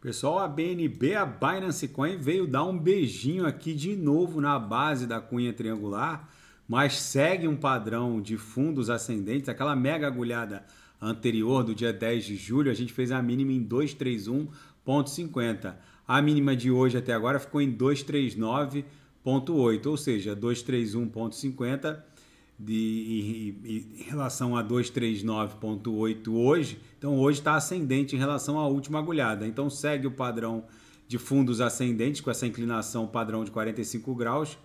Pessoal, a BNB, a Binance Coin, veio dar um beijinho aqui de novo na base da cunha triangular, mas segue um padrão de fundos ascendentes, aquela mega agulhada anterior do dia 10 de julho, a gente fez a mínima em 231.50. A mínima de hoje até agora ficou em 239.8, ou seja, 231.50 de, em, em relação a 239,8 hoje. Então, hoje está ascendente em relação à última agulhada. Então, segue o padrão de fundos ascendentes com essa inclinação padrão de 45 graus.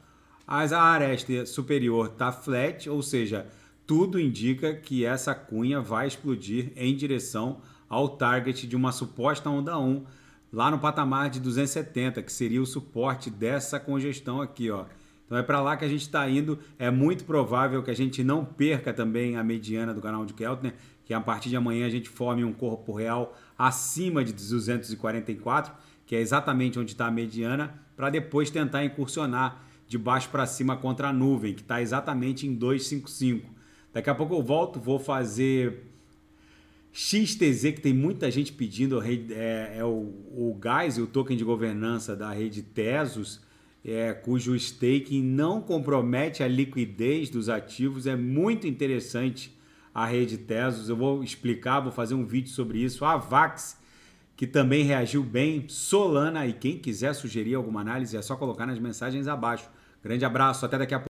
As, a aresta superior está flat, ou seja, tudo indica que essa cunha vai explodir em direção ao target de uma suposta onda 1 lá no patamar de 270, que seria o suporte dessa congestão aqui, ó. Então é para lá que a gente está indo. É muito provável que a gente não perca também a mediana do canal de Keltner, que a partir de amanhã a gente forme um corpo real acima de 244, que é exatamente onde está a mediana, para depois tentar incursionar de baixo para cima contra a nuvem, que está exatamente em 255. Daqui a pouco eu volto, vou fazer XTZ, que tem muita gente pedindo, é, é o, o gás e o token de governança da rede Tesos é, cujo staking não compromete a liquidez dos ativos, é muito interessante a rede Tesos. Eu vou explicar, vou fazer um vídeo sobre isso. A Vax, que também reagiu bem, Solana, e quem quiser sugerir alguma análise é só colocar nas mensagens abaixo. Grande abraço, até daqui a pouco.